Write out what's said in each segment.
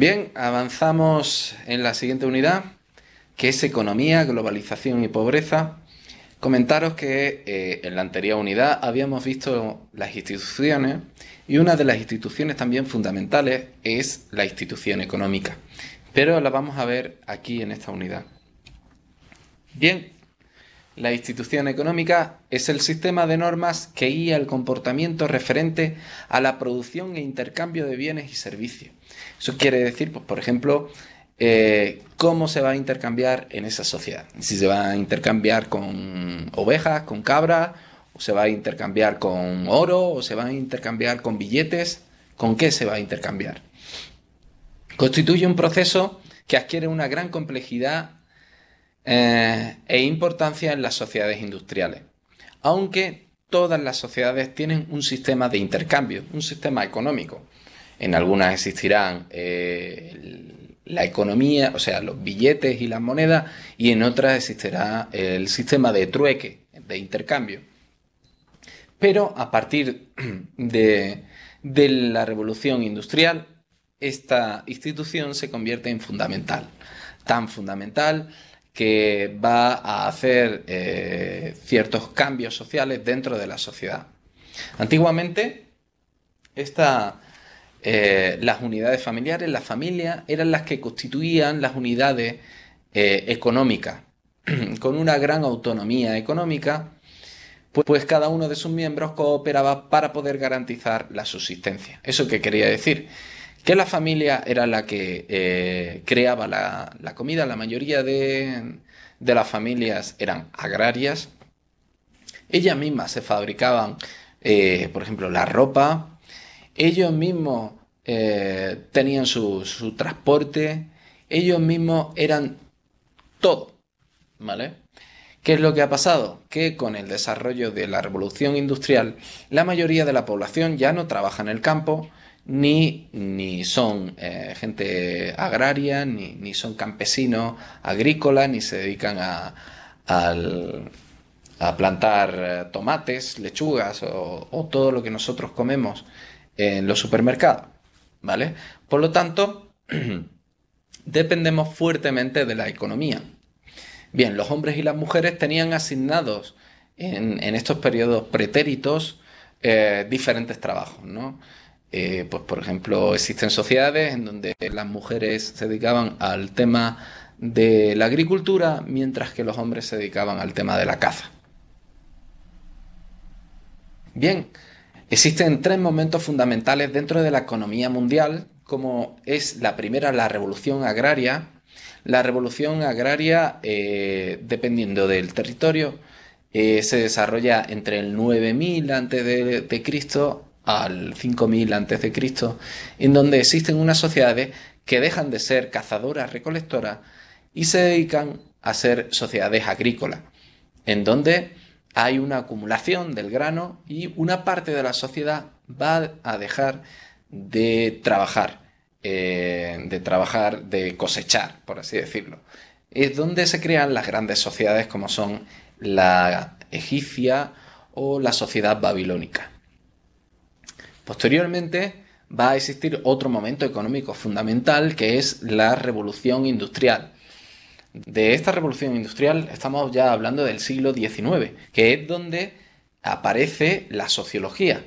Bien, avanzamos en la siguiente unidad, que es economía, globalización y pobreza. Comentaros que eh, en la anterior unidad habíamos visto las instituciones y una de las instituciones también fundamentales es la institución económica, pero la vamos a ver aquí en esta unidad. Bien, la institución económica es el sistema de normas que guía el comportamiento referente a la producción e intercambio de bienes y servicios. Eso quiere decir, pues, por ejemplo, eh, cómo se va a intercambiar en esa sociedad. Si se va a intercambiar con ovejas, con cabras, o se va a intercambiar con oro, o se va a intercambiar con billetes, ¿con qué se va a intercambiar? Constituye un proceso que adquiere una gran complejidad eh, e importancia en las sociedades industriales. Aunque todas las sociedades tienen un sistema de intercambio, un sistema económico. En algunas existirán eh, la economía, o sea, los billetes y las monedas, y en otras existirá el sistema de trueque, de intercambio. Pero a partir de, de la revolución industrial, esta institución se convierte en fundamental. Tan fundamental que va a hacer eh, ciertos cambios sociales dentro de la sociedad. Antiguamente, eh, las unidades familiares, las familias, eran las que constituían las unidades eh, económicas, con una gran autonomía económica, pues, pues, cada uno de sus miembros cooperaba para poder garantizar la subsistencia. ¿Eso qué quería decir? que la familia era la que eh, creaba la, comida. La mayoría de, las familias eran agrarias. Ellas mismas se fabricaban, eh, por ejemplo, la ropa. Ellos mismos eh, tenían su, su transporte. Ellos mismos eran todo. ¿Vale? ¿Qué es lo que ha pasado? Que con el desarrollo de la revolución industrial, la mayoría de la población ya no trabaja en el campo, ni, ni son eh, gente agraria, ni, son campesinos agrícolas, ni se dedican a, plantar eh, tomates, lechugas o, todo lo que nosotros comemos en los supermercados, ¿vale? Por lo tanto, dependemos fuertemente de la economía. Bien, los hombres y las mujeres tenían asignados en, estos periodos pretéritos eh, diferentes trabajos, ¿no? Eh, pues por ejemplo, existen sociedades en donde las mujeres se dedicaban al tema de la agricultura, mientras que los hombres se dedicaban al tema de la caza. Bien, existen tres momentos fundamentales dentro de la economía mundial, como es la primera, la revolución agraria, la revolución agraria, eh, dependiendo del territorio, eh, se desarrolla entre el 9000 a.C al 5000 a.C., en donde existen unas sociedades que dejan de ser cazadoras-recolectoras y se dedican a ser sociedades agrícolas, en donde hay una acumulación del grano y una parte de la sociedad va a dejar de trabajar, eh, de trabajar, de cosechar, por así decirlo. Es donde se crean las grandes sociedades como son la egipcia o la sociedad babilónica. Posteriormente va a existir otro momento económico fundamental que es la revolución industrial. De esta revolución industrial estamos ya hablando del siglo XIX, que es donde aparece la sociología,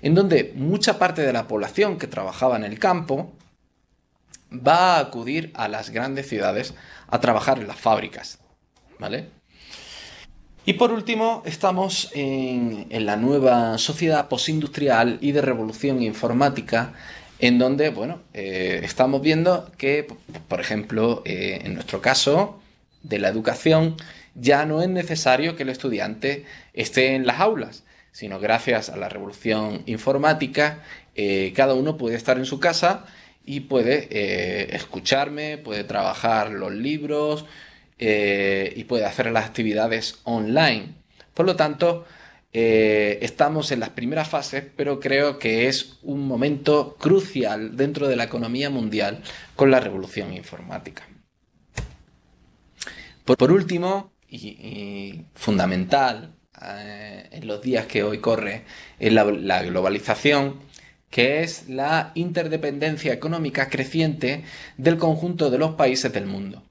en donde mucha parte de la población que trabajaba en el campo va a acudir a las grandes ciudades a trabajar en las fábricas. ¿Vale? Y por último, estamos en, la nueva sociedad postindustrial y de revolución informática, en donde, bueno, eh, estamos viendo que, por ejemplo, eh, en nuestro caso de la educación, ya no es necesario que el estudiante esté en las aulas, sino gracias a la revolución informática, eh, cada uno puede estar en su casa y puede escucharme, puede trabajar los libros, eh, y puede hacer las actividades online. Por lo tanto, eh, estamos en las primeras fases, pero creo que es un momento crucial dentro de la economía mundial con la revolución informática. Por, último, y, fundamental eh, en los días que hoy corre, es la globalización, que es la interdependencia económica creciente del conjunto de los países del mundo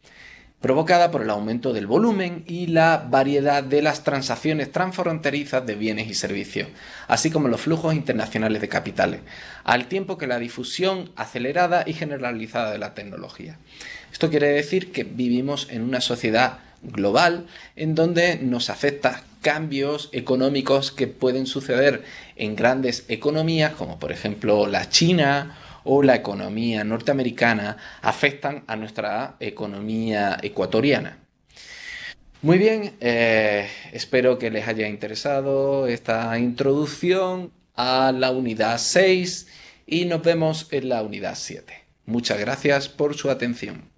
provocada por el aumento del volumen y la variedad de las transacciones transfronterizas de bienes y servicios, así como los flujos internacionales de capitales, al tiempo que la difusión acelerada y generalizada de la tecnología. Esto quiere decir que vivimos en una sociedad global en donde nos afecta cambios económicos que pueden suceder en grandes economías como por ejemplo la China o la economía norteamericana afectan a nuestra economía ecuatoriana. Muy bien, eh, espero que les haya interesado esta introducción a la unidad 6 y nos vemos en la unidad 7. Muchas gracias por su atención.